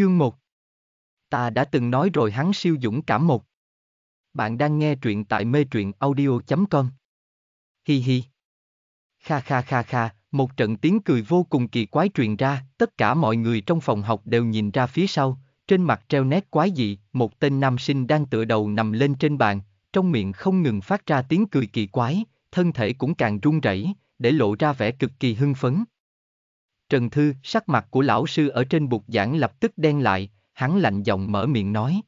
Chương 1 Ta đã từng nói rồi hắn siêu dũng cảm một. Bạn đang nghe truyện tại mê truyện audio.com Hi hi Kha kha kha kha, một trận tiếng cười vô cùng kỳ quái truyền ra, tất cả mọi người trong phòng học đều nhìn ra phía sau, trên mặt treo nét quái dị, một tên nam sinh đang tựa đầu nằm lên trên bàn, trong miệng không ngừng phát ra tiếng cười kỳ quái, thân thể cũng càng run rẩy, để lộ ra vẻ cực kỳ hưng phấn. Trần Thư, sắc mặt của lão sư ở trên bục giảng lập tức đen lại, hắn lạnh giọng mở miệng nói.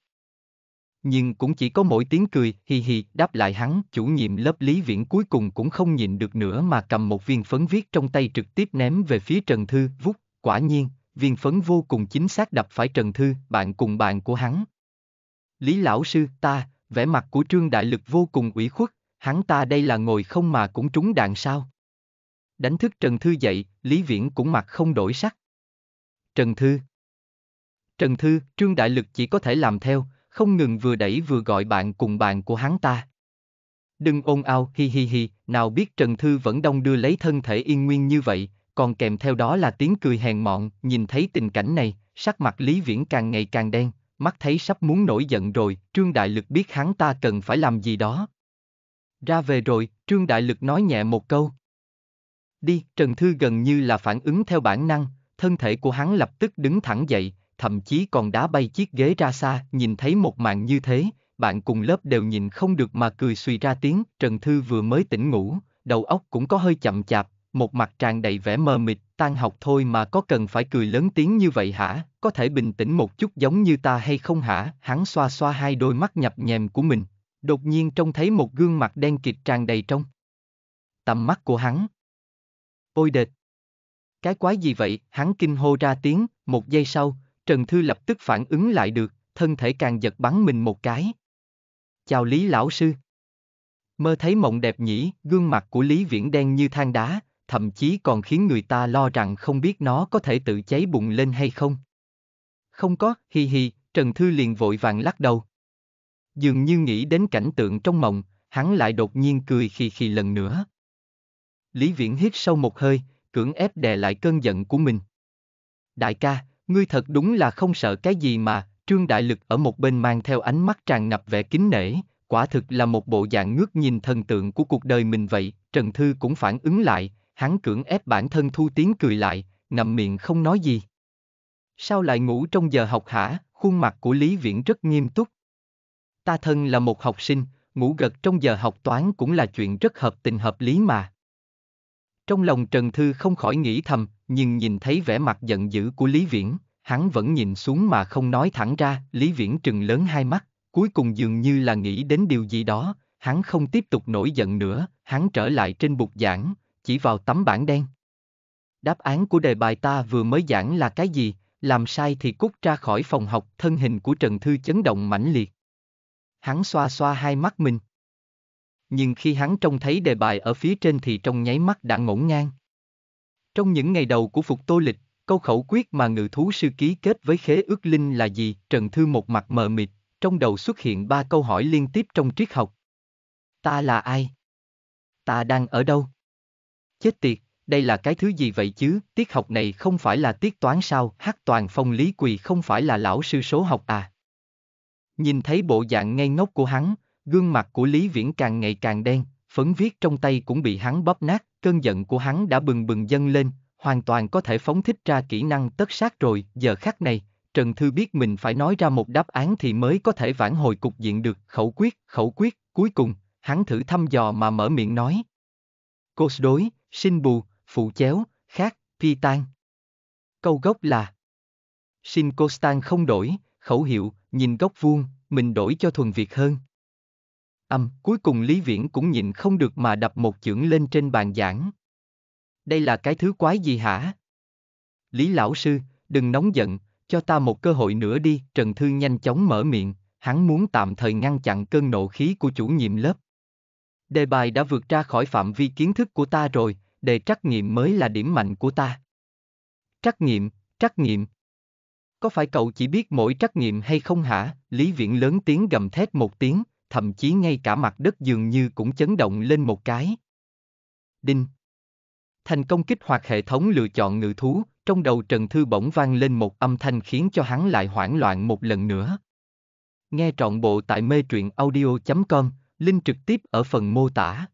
Nhưng cũng chỉ có mỗi tiếng cười, hi hi, đáp lại hắn, chủ nhiệm lớp Lý Viễn cuối cùng cũng không nhìn được nữa mà cầm một viên phấn viết trong tay trực tiếp ném về phía Trần Thư, vút, quả nhiên, viên phấn vô cùng chính xác đập phải Trần Thư, bạn cùng bạn của hắn. Lý lão sư, ta, vẻ mặt của Trương Đại Lực vô cùng ủy khuất, hắn ta đây là ngồi không mà cũng trúng đạn sao? Đánh thức Trần Thư dậy, Lý Viễn cũng mặt không đổi sắc. Trần Thư Trần Thư, Trương Đại Lực chỉ có thể làm theo, không ngừng vừa đẩy vừa gọi bạn cùng bạn của hắn ta. Đừng ôn ao, hi hi hi, nào biết Trần Thư vẫn đông đưa lấy thân thể yên nguyên như vậy, còn kèm theo đó là tiếng cười hèn mọn, nhìn thấy tình cảnh này, sắc mặt Lý Viễn càng ngày càng đen, mắt thấy sắp muốn nổi giận rồi, Trương Đại Lực biết hắn ta cần phải làm gì đó. Ra về rồi, Trương Đại Lực nói nhẹ một câu. Đi, Trần Thư gần như là phản ứng theo bản năng, thân thể của hắn lập tức đứng thẳng dậy, thậm chí còn đá bay chiếc ghế ra xa, nhìn thấy một màn như thế, bạn cùng lớp đều nhìn không được mà cười suy ra tiếng, Trần Thư vừa mới tỉnh ngủ, đầu óc cũng có hơi chậm chạp, một mặt tràn đầy vẻ mờ mịt, tan học thôi mà có cần phải cười lớn tiếng như vậy hả, có thể bình tĩnh một chút giống như ta hay không hả, hắn xoa xoa hai đôi mắt nhập nhèm của mình, đột nhiên trông thấy một gương mặt đen kịt tràn đầy trong. Tầm mắt của hắn, Ôi đệt! Cái quái gì vậy? Hắn kinh hô ra tiếng, một giây sau, Trần Thư lập tức phản ứng lại được, thân thể càng giật bắn mình một cái. Chào Lý Lão Sư! Mơ thấy mộng đẹp nhỉ, gương mặt của Lý Viễn đen như than đá, thậm chí còn khiến người ta lo rằng không biết nó có thể tự cháy bụng lên hay không. Không có, hi hi, Trần Thư liền vội vàng lắc đầu. Dường như nghĩ đến cảnh tượng trong mộng, hắn lại đột nhiên cười khì khì lần nữa. Lý Viễn hít sâu một hơi, cưỡng ép đè lại cơn giận của mình. Đại ca, ngươi thật đúng là không sợ cái gì mà, Trương Đại Lực ở một bên mang theo ánh mắt tràn ngập vẻ kính nể, quả thực là một bộ dạng ngước nhìn thần tượng của cuộc đời mình vậy, Trần Thư cũng phản ứng lại, hắn cưỡng ép bản thân thu tiếng cười lại, ngậm miệng không nói gì. Sao lại ngủ trong giờ học hả, khuôn mặt của Lý Viễn rất nghiêm túc. Ta thân là một học sinh, ngủ gật trong giờ học toán cũng là chuyện rất hợp tình hợp lý mà. Trong lòng Trần Thư không khỏi nghĩ thầm, nhưng nhìn thấy vẻ mặt giận dữ của Lý Viễn, hắn vẫn nhìn xuống mà không nói thẳng ra, Lý Viễn trừng lớn hai mắt, cuối cùng dường như là nghĩ đến điều gì đó, hắn không tiếp tục nổi giận nữa, hắn trở lại trên bục giảng, chỉ vào tấm bảng đen. Đáp án của đề bài ta vừa mới giảng là cái gì, làm sai thì cút ra khỏi phòng học, thân hình của Trần Thư chấn động mãnh liệt. Hắn xoa xoa hai mắt mình nhưng khi hắn trông thấy đề bài ở phía trên thì trong nháy mắt đã ngổn ngang. Trong những ngày đầu của phục tô lịch, câu khẩu quyết mà ngự thú sư ký kết với khế ước linh là gì? Trần Thư một mặt mờ mịt, trong đầu xuất hiện ba câu hỏi liên tiếp trong triết học. Ta là ai? Ta đang ở đâu? Chết tiệt, đây là cái thứ gì vậy chứ? Tiết học này không phải là tiết toán sao? Hát toàn phong lý quỳ không phải là lão sư số học à? Nhìn thấy bộ dạng ngây ngốc của hắn, Gương mặt của Lý Viễn càng ngày càng đen, phấn viết trong tay cũng bị hắn bóp nát, cơn giận của hắn đã bừng bừng dâng lên, hoàn toàn có thể phóng thích ra kỹ năng tất sát rồi, giờ khắc này, Trần Thư biết mình phải nói ra một đáp án thì mới có thể vãn hồi cục diện được, khẩu quyết, khẩu quyết, cuối cùng, hắn thử thăm dò mà mở miệng nói. cô đối, sinh bù, phụ chéo, khác, pi tan. Câu gốc là Sin Costan không đổi, khẩu hiệu, nhìn góc vuông, mình đổi cho thuần việc hơn. Âm, cuối cùng Lý Viễn cũng nhịn không được mà đập một chưởng lên trên bàn giảng. Đây là cái thứ quái gì hả? Lý lão sư, đừng nóng giận, cho ta một cơ hội nữa đi. Trần Thư nhanh chóng mở miệng, hắn muốn tạm thời ngăn chặn cơn nộ khí của chủ nhiệm lớp. Đề bài đã vượt ra khỏi phạm vi kiến thức của ta rồi, đề trắc nghiệm mới là điểm mạnh của ta. Trắc nghiệm, trắc nghiệm. Có phải cậu chỉ biết mỗi trắc nghiệm hay không hả? Lý Viễn lớn tiếng gầm thét một tiếng, thậm chí ngay cả mặt đất dường như cũng chấn động lên một cái. Đinh. Thành công kích hoạt hệ thống lựa chọn ngự thú, trong đầu Trần Thư bỗng vang lên một âm thanh khiến cho hắn lại hoảng loạn một lần nữa. Nghe trọn bộ tại mê truyện audio.com, link trực tiếp ở phần mô tả.